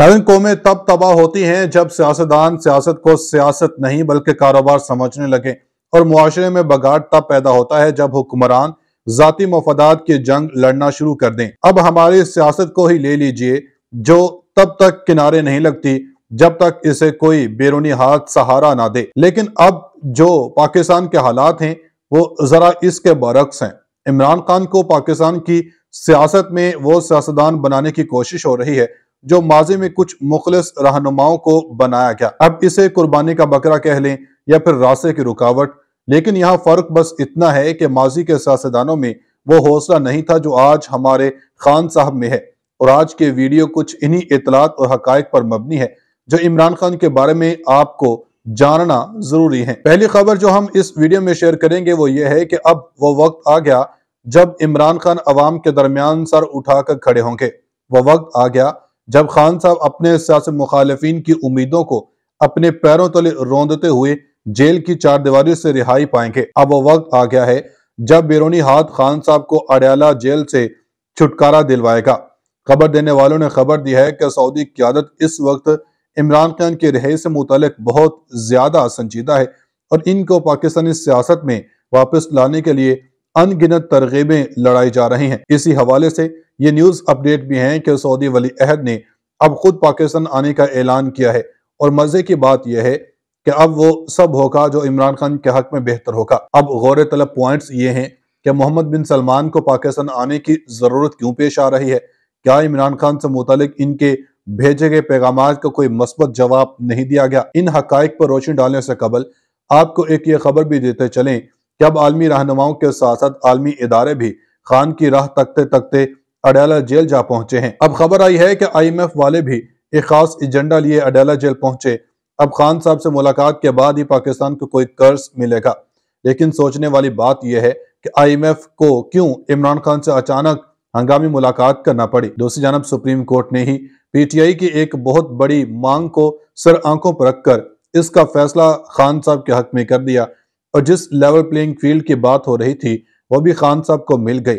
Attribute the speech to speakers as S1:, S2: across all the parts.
S1: नाजन कौमें तब तबाह होती हैं जब सियासतदान सियासत को सियासत नहीं बल्कि कारोबार समझने लगे और मुआरे में बगाड़ तब पैदा होता है जब हुक्मरान जाति मफादात की जंग लड़ना शुरू कर दें अब हमारी सियासत को ही ले लीजिए जो तब तक किनारे नहीं लगती जब तक इसे कोई बैरूनी हाथ सहारा ना दे लेकिन अब जो पाकिस्तान के हालात हैं वो ज़रा इसके बरक्स हैं इमरान खान को पाकिस्तान की सियासत में वो सियासतदान बनाने की कोशिश हो रही है जो माजी में कुछ मुखलिस रहनुमाओं को बनाया गया अब इसे कुर्बानी का बकरा कह लें या फिर रास्ते की रुकावट लेकिन यहाँ फर्क बस इतना है कि माजी के सियासदानों में वो हौसला नहीं था जो आज हमारे खान साहब में है और आज के वीडियो कुछ इन्हीं इतलात और हकायक पर मबनी है जो इमरान खान के बारे में आपको जानना जरूरी है पहली खबर जो हम इस वीडियो में शेयर करेंगे वो ये है कि अब वो वक्त आ गया जब इमरान खान अवाम के दरमियान सर उठाकर खड़े होंगे वो वक्त आ गया जब खान साहब अपने सियासी मुखालफी की उम्मीदों को अपने पैरों तले रोंदते हुए जेल की चार दीवारी से रिहाई पाएंगे अब वो वक्त आ गया है जब बिरोनी हाथ खान साहब को अडयाला जेल से छुटकारा दिलवाएगा खबर देने वालों ने खबर दी है कि सऊदी क्यादत इस वक्त इमरान खान की रिहाई से मुतल बहुत ज्यादा संजीदा है और इनको पाकिस्तानी सियासत में वापस लाने के लिए अनगिनत तरगीबें लड़ाई जा रही हैं इसी हवाले से ये न्यूज अपडेट भी हैं कि सऊदी वली अहद ने अब खुद पाकिस्तान आने का ऐलान किया है और मजे की बात यह है कि अब वो सब होगा जो इमरान खान के हक में बेहतर होगा अब गौर तलब पॉइंट्स ये हैं कि मोहम्मद बिन सलमान को पाकिस्तान आने की ज़रूरत क्यों पेश आ रही है क्या इमरान खान से मुतालिक इनके भेजे गए पैगाम का कोई मस्बत जवाब नहीं दिया गया इन हक पर रोशनी डालने से कबल आपको एक ये खबर भी देते चलें जब आलमी रहनुमाओं के साथ साथ आलमी इदारे भी खान की राह तकते तकते अडैला जेल जा पहुंचे हैं अब खबर आई है कि आईएमएफ वाले भी एक खास एजेंडा लिए अडैला जेल पहुंचे अब खान साहब से मुलाकात के बाद ही पाकिस्तान को कोई कर्ज मिलेगा लेकिन सोचने वाली बात यह है कि आईएमएफ को क्यों इमरान खान से अचानक हंगामी मुलाकात करना पड़ी दूसरी जानब सुप्रीम कोर्ट ने ही पीटीआई की एक बहुत बड़ी मांग को सर आंखों पर रखकर इसका फैसला खान साहब के हक में कर दिया और जिस लेवल प्लेइंग फील्ड की बात हो रही थी वो भी खान साहब को मिल गई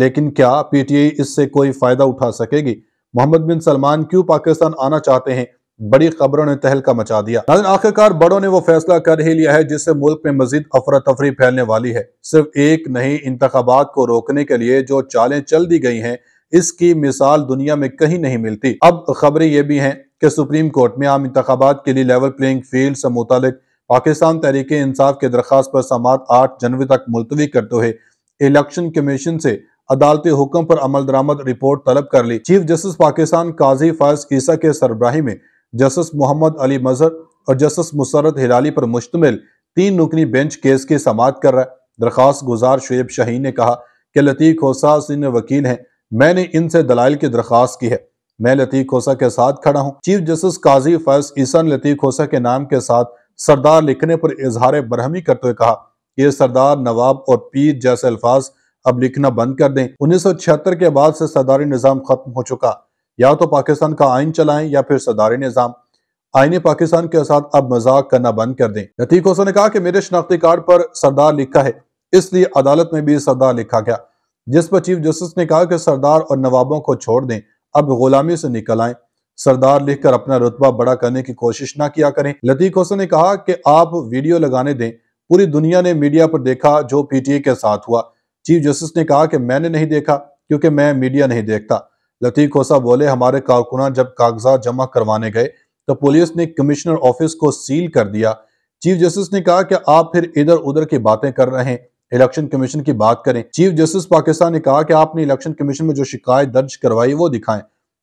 S1: लेकिन क्या पीटीआई इससे कोई फायदा उठा सकेगी मोहम्मद बिन सलमान क्यों पाकिस्तान आना चाहते हैं बड़ी खबरों ने तहलका मचा दिया आखिरकार बड़ों ने वो फैसला कर ही लिया है जिससे मुल्क में मजीद अफरा तफरी फैलने वाली है सिर्फ एक नहीं इंतबात को रोकने के लिए जो चालें चल दी गई हैं इसकी मिसाल दुनिया में कहीं नहीं मिलती अब खबरें यह भी हैं कि सुप्रीम कोर्ट में आम इंतबात के लिए लेवल प्लेइंग फील्ड से मुतालिक पाकिस्तान तहरीक इंसाफ के दरख्वास्त पर समात आठ जनवरी तक मुलतवी करते हुए इलेक्शन कमीशन से अदालती हुक्म पर अमल दरामद रिपोर्ट तलब कर ली चीफ जस्टिस पाकिस्तान काजी फैज ईसा के सरबराही में जस्टिस मोहम्मद अली मजहर और जस्टिस मुसरत हिलाली पर मुश्तमिल तीन नुकनी बेंच केस की समात कर रहा है दरखास्त गुजार शुएब शहीन ने कहा कि लतीक खोसा सिंह वकील हैं मैंने इनसे दलाइल की दरख्वास्त की है मैं लतीक खोसा के साथ खड़ा हूँ चीफ जस्टिस काजी फैज ईसा ने लतीक खोसा के नाम के साथ सरदार लिखने पर इजहार बरहमी करते हुए कहा ये सरदार नवाब और पीर जैसे अल्फाज अब लिखना बंद कर दें 1976 के बाद से सरदारी निज़ाम खत्म हो चुका या तो पाकिस्तान का आइन चलाएं या फिर सरदारी निज़ाम आईने पाकिस्तान के साथ अब मजाक करना बंद कर दें लतीक हुसैन ने कहा कि मेरे शनाख्ती कार्ड पर सरदार लिखा है इसलिए अदालत में भी सरदार लिखा गया जिस पर चीफ जस्टिस ने कहा कि सरदार और नवाबों को छोड़ दें अब गुलामी से निकल आएं सरदार लिखकर अपना रुतबा बड़ा करने की कोशिश ना किया करें लतीक हुसैन ने कहा कि आप वीडियो लगाने दें पूरी दुनिया ने मीडिया पर देखा जो पीटीए के साथ हुआ चीफ जस्टिस ने कहा कि मैंने नहीं देखा क्योंकि मैं मीडिया नहीं देखता लतीक होसा बोले हमारे कारकुना जब कागजात जमा करवाने गए तो पुलिस ने कमिश्नर ऑफिस को सील कर दिया चीफ जस्टिस ने कहा कि आप फिर इधर उधर की बातें कर रहे हैं इलेक्शन कमीशन की बात करें चीफ जस्टिस पाकिस्तान ने कहा कि आपने इलेक्शन कमीशन में जो शिकायत दर्ज करवाई वो दिखाएं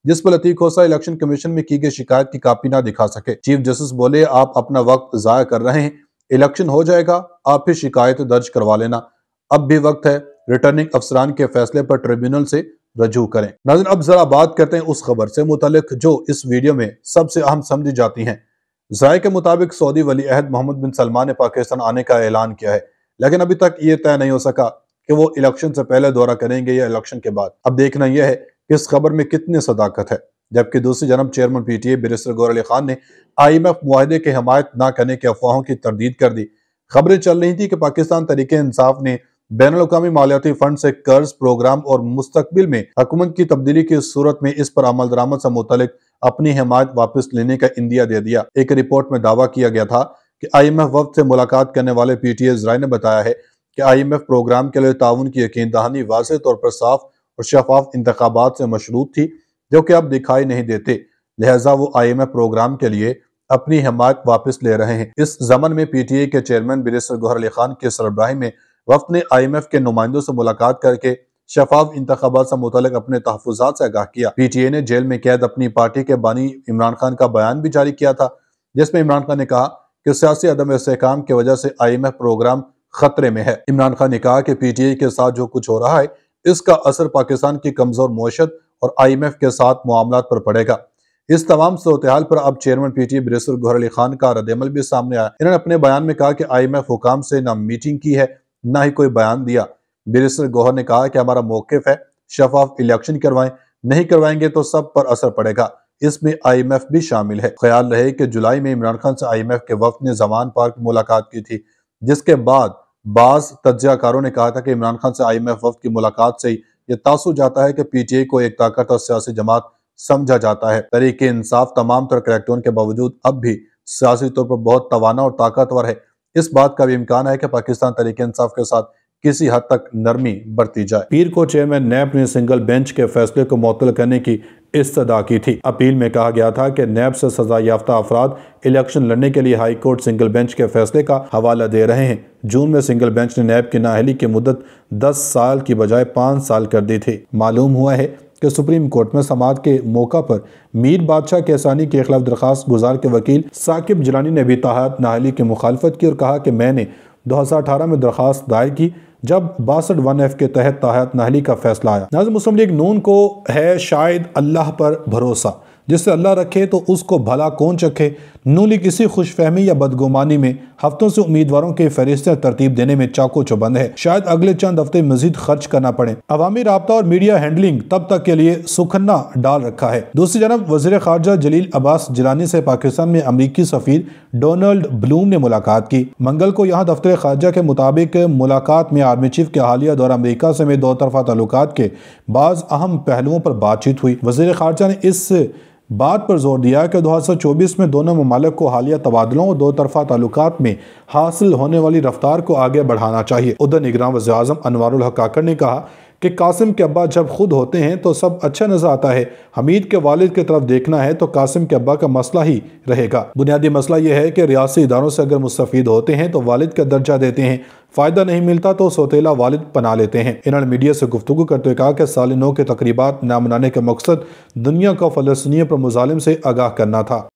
S1: जिस पर लतीफ खोसा इलेक्शन कमीशन में की गई शिकायत की कापी ना दिखा सके चीफ जस्टिस बोले आप अपना वक्त जाया कर रहे हैं इलेक्शन हो जाएगा आप फिर शिकायत दर्ज करवा लेना अब भी वक्त है रिटर्निंग अफसरान के फैसले पर ट्रिब्यूनल से रजू करें नजर अब जरा बात करते हैं उस खबर से मुतलक जो इस वीडियो में सबसे अहम समझी जाती है जराये के मुताबिक सऊदी वली अहद मोहम्मद बिन सलमान ने पाकिस्तान आने का ऐलान किया है लेकिन अभी तक ये तय नहीं हो सका कि वो इलेक्शन से पहले दौरा करेंगे या इलेक्शन के बाद अब देखना यह है इस खबर में कितनी सदाकत है जबकि दूसरी जानब chairman PTA barrister Gohar Ali Khan ने आई एम एफ माहदे की हमायत ना करने की अफवाहों की तरदीद कर दी खबरें चल रही थी कि पाकिस्तान तरीके इंसाफ ने बैन अवी मालियाती फंड से कर्ज प्रोग्राम और मुस्तबिल में हुकूमत की तब्दीली की सूरत में इस पर अमल दरामद से मुतल अपनी हमायत वापस लेने का इंदिया दे दिया एक रिपोर्ट में दावा किया गया था कि आई एम एफ वक्त से मुलाकात करने वाले पी टी ने बताया है कि आई एम एफ प्रोग्राम के लिए ताउन की यकीन दहानी वाज तौर पर साफ और शफाफ इंतबात से मशरूत थी जो कि अब दिखाई नहीं देते लिहाजा वो आई एम एफ प्रोग्राम के लिए अपनी हमायत वापस ले रहे हैं इस जमन में पी टी ए के चेयरमैन बिरेसर गोहर अली खान की सरबराही में वक्त ने आई एम एफ के नुमाइंदों से मुलाकात करके शफाफ इंतबात से मुतल अपने तहफात से आगाह किया पी टी ए ने जेल में कैद अपनी पार्टी के बानी इमरान खान का बयान भी जारी किया था जिसमें इमरान खान ने कहा कि सियासी अदम इसकाम की वजह से आई एम एफ प्रोग्राम खतरे में है इमरान खान ने कहा कि पी टी ए के साथ जो कुछ हो रहा है इसका असर पाकिस्तान की कमजोर मीशत और आई एम एफ के साथ मामला पर पड़ेगा इस तमाम सूरतहाल पर अब chairman P T barrister Gohar Ali Khan का रदल भी सामने आया इन्होंने अपने बयान में कहा कि आई एम एफ हुकाम से ना मीटिंग की है ना ही कोई बयान दिया ब्रेसर गोहर ने कहा कि हमारा मौकफ है शफाफ इलेक्शन करवाएं नहीं करवाएंगे तो सब पर असर पड़ेगा इसमें आई एम एफ भी शामिल है ख्याल रहे कि जुलाई में इमरान खान से आई एम एफ के वक्त ने जमान पार्क मुलाकात की थी जिसके बाद बाज तजियाकारों ने कहा था कि इमरान खान से आई एम एफ वफ की मुलाकात से यह तासु जाता है कि पी टी आई को एक ताकत और सियासी जमात समझा जाता है तरीके इंसाफ तमाम तर करेक्टरों के बावजूद अब भी सियासी तौर पर बहुत तोाना और ताकतवर है इस बात का भी इम्कान है कि पाकिस्तान तरीके इंसाफ के साथ किसी हद तक नरमी बरती जाए पीर को चेयरमैन नैब ने सिंगल बेंच के फैसले को मुतल करने की इस्तदा की थी अपील में कहा गया था कि नैब से सजा याफ्ता अफराद इलेक्शन लड़ने के लिए हाई कोर्ट सिंगल बेंच के फैसले का हवाला दे रहे हैं जून में सिंगल बेंच ने नैब की नाहली की मुद्दत दस साल की बजाय पाँच साल कर दी थी मालूम हुआ है कि सुप्रीम कोर्ट में समात के मौका पर मीर बादशाह केसानी के खिलाफ दरख्वास्त गुजार के वकील साकिब जलानी ने भी तहत नाहली की मुखालफत की और कहा कि मैंने अठारह में दरख्वास्त दायर की जब बासठ वन एफ के तहत ताहत नहली का फैसला आया नाज मुस्लिम लीग नून को है शायद अल्लाह पर भरोसा जिससे अल्लाह रखे तो उसको भला कौन चखे नूली लीग इसी खुश फहमी या बदगुमानी में हफ्तों से उम्मीदवारों के फहरिस्त तरतीब देने में चाको चौबंद है शायद अगले चंद हफ्ते मजीद खर्च करना पड़े अवामी रबता और मीडिया हैंडलिंग तब तक के लिए सुखन्ना डाल रखा है दूसरी जनब वजी खारजा जलील अब्बास जिलानी से पाकिस्तान में अमरीकी सफीर डोनल्ड ब्लूम ने मुलाकात की मंगल को यहाँ दफ्तर खारजा के मुताबिक मुलाकात में आर्मी चीफ के हालिया दौर अमरीका समेत दो तरफा ताल्लुक के बाद अहम पहलुओं पर बातचीत हुई वजी खारजा ने इस बात पर जोर दिया कि 2024 में दोनों ममालक को हालिया तबादलों और दो तरफा ताल्लुक में हासिल होने वाली रफ्तार को आगे बढ़ाना चाहिए उधर निगरान वजम अजम अनवर हकाकर ने कहा कि कासिम के अब्बा जब खुद होते हैं तो सब अच्छा नजर आता है हमीद के वालिद की तरफ देखना है तो कासिम के अब्बा का मसला ही रहेगा बुनियादी मसला यह है कि रियासी इदारों से अगर मुस्तफ़ होते हैं तो वालिद का दर्जा देते हैं फ़ायदा नहीं मिलता तो सोतीला वालिद पना लेते हैं इन्होंने मीडिया से गुफ्तु करते हुए कहा कि साल नौ के तकरीबा ना मनाने का मकसद दुनिया को फलस्तनी पर मुजालिम से आगाह करना था